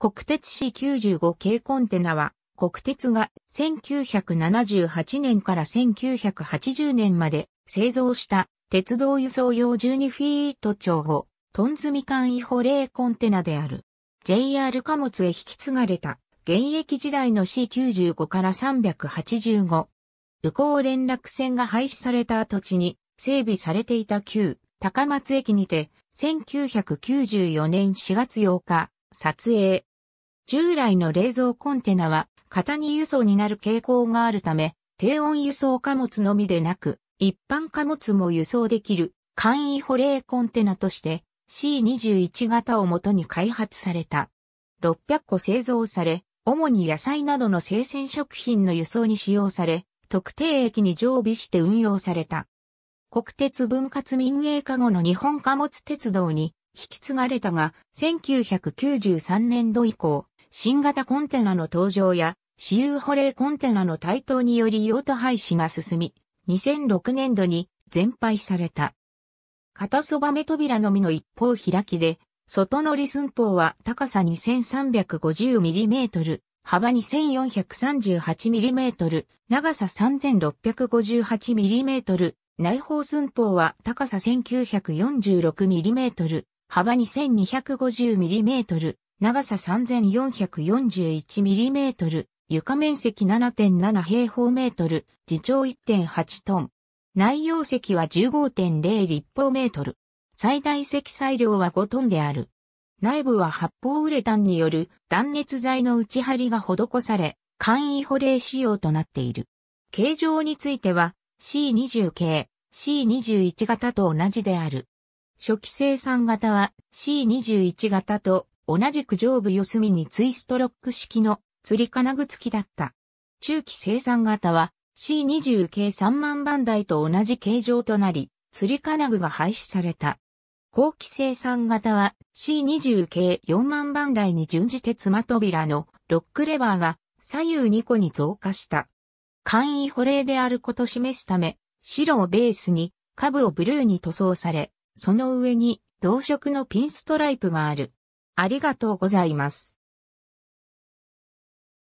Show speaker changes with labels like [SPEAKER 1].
[SPEAKER 1] 国鉄 C95 系コンテナは、国鉄が1978年から1980年まで製造した鉄道輸送用12フィート長をトンカン間違レ冷コンテナである。JR 貨物へ引き継がれた現役時代の C95 から385。宇高連絡船が廃止された土地に整備されていた旧高松駅にて1994年4月8日撮影、従来の冷蔵コンテナは型に輸送になる傾向があるため、低温輸送貨物のみでなく、一般貨物も輸送できる簡易保冷コンテナとして C21 型をもとに開発された。600個製造され、主に野菜などの生鮮食品の輸送に使用され、特定駅に常備して運用された。国鉄分割民営化後の日本貨物鉄道に引き継がれたが、1993年度以降、新型コンテナの登場や、私有保冷コンテナの台頭により用途廃止が進み、2006年度に全廃された。片そば目扉のみの一方開きで、外乗り寸法は高さ 2350mm、幅 2438mm、長さ 3658mm、内方寸法は高さ 1946mm、幅 2250mm、長さ 3441mm、床面積7.7平方メートル、地長1.8トン。内容積は15.0立方メートル。最大積載量は5トンである。内部は発泡ウレタンによる断熱材の内張りが施され、簡易保冷仕様となっている。形状については C20 系、C21 型と同じである。初期生産型は C21 型と同じく上部四隅にツイストロック式の釣り金具付きだった。中期生産型は C20 系3万番台と同じ形状となり、釣り金具が廃止された。後期生産型は C20 系4万番台に準じて妻扉のロックレバーが左右2個に増加した。簡易保冷であること示すため、白をベースに下部をブルーに塗装され、その上に同色のピンストライプがある。ありがとうございます。